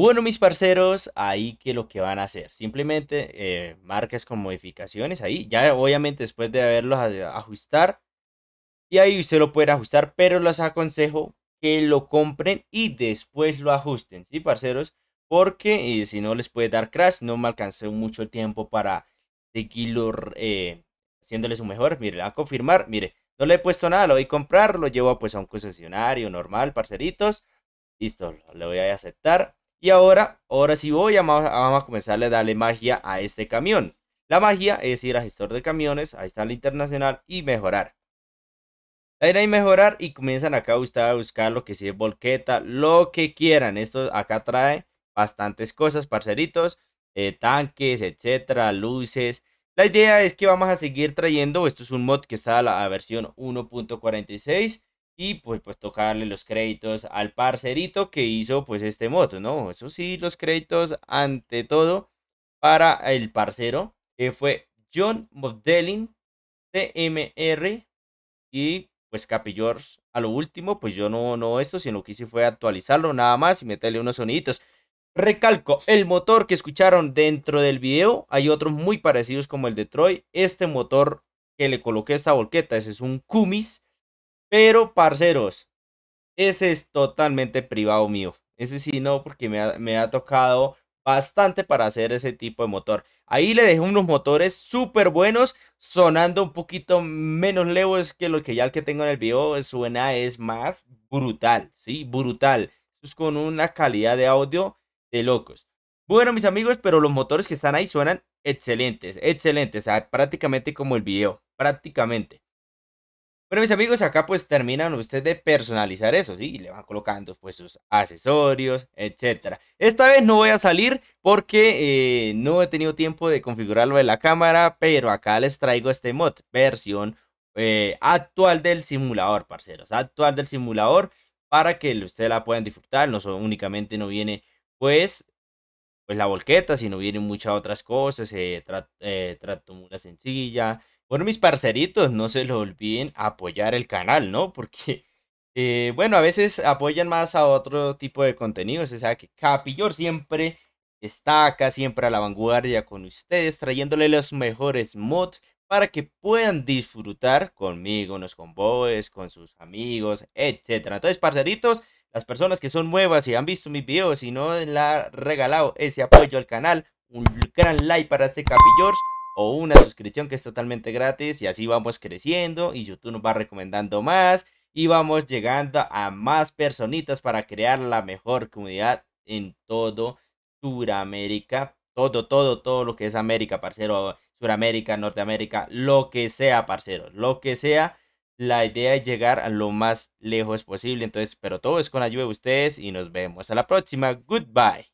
Bueno, mis parceros, ahí que lo que van a hacer, simplemente eh, marcas con modificaciones ahí, ya obviamente después de haberlos ajustar, y ahí usted lo puede ajustar, pero les aconsejo que lo compren y después lo ajusten, ¿sí, parceros? Porque eh, si no les puede dar crash, no me alcancé mucho tiempo para seguirlo eh, haciéndole su mejor, mire, a confirmar, mire, no le he puesto nada, lo voy a comprar, lo llevo pues a un concesionario normal, parceritos, listo, le voy a aceptar, y ahora, ahora sí voy, vamos a comenzarle a darle magia a este camión. La magia es ir a gestor de camiones, ahí está la internacional y mejorar. Ahí hay mejorar y comienzan acá a buscar lo que sea, volqueta, lo que quieran. Esto acá trae bastantes cosas, parceritos, eh, tanques, etcétera, luces. La idea es que vamos a seguir trayendo, esto es un mod que está a la versión 1.46. Y pues, pues tocarle los créditos al parcerito que hizo pues este moto, ¿no? Eso sí, los créditos ante todo para el parcero, que fue John Modeling, TMR y pues Capillors A lo último, pues yo no, no esto, sino que hice fue actualizarlo nada más y meterle unos soniditos. Recalco, el motor que escucharon dentro del video, hay otros muy parecidos como el de Troy. Este motor que le coloqué a esta volqueta, ese es un KUMIS pero, parceros, ese es totalmente privado mío. Ese sí no, porque me ha, tocado bastante para hacer ese tipo de motor. Ahí le dejé unos motores súper buenos, sonando un poquito menos lejos que lo que ya el que tengo en el video suena es más brutal, ¿sí? Brutal. es con una calidad de audio de locos. Bueno, mis amigos, pero los motores que están ahí suenan excelentes, excelentes, o sea, prácticamente como el video, prácticamente. Pero mis amigos, acá pues terminan ustedes de personalizar eso, ¿sí? Y le van colocando pues sus accesorios, etcétera. Esta vez no voy a salir porque eh, no he tenido tiempo de configurarlo en la cámara, pero acá les traigo este mod, versión eh, actual del simulador, parceros. Actual del simulador para que ustedes la puedan disfrutar. No son, únicamente no viene pues pues la volqueta, sino vienen muchas otras cosas, eh, trato trato sencilla, bueno, mis parceritos, no se lo olviden apoyar el canal, ¿no? Porque, eh, bueno, a veces apoyan más a otro tipo de contenidos. O sea, que Capillor siempre está acá, siempre a la vanguardia con ustedes, trayéndole los mejores mods para que puedan disfrutar conmigo, con vos, con sus amigos, etc. Entonces, parceritos, las personas que son nuevas y han visto mis videos y no le han regalado ese apoyo al canal, un gran like para este Capillor o una suscripción que es totalmente gratis y así vamos creciendo y YouTube nos va recomendando más y vamos llegando a más personitas para crear la mejor comunidad en todo Suramérica. Todo, todo, todo lo que es América, parcero. Suramérica, Norteamérica, lo que sea, parcero. Lo que sea, la idea es llegar a lo más lejos posible. Entonces, pero todo es con ayuda de ustedes y nos vemos a la próxima. Goodbye.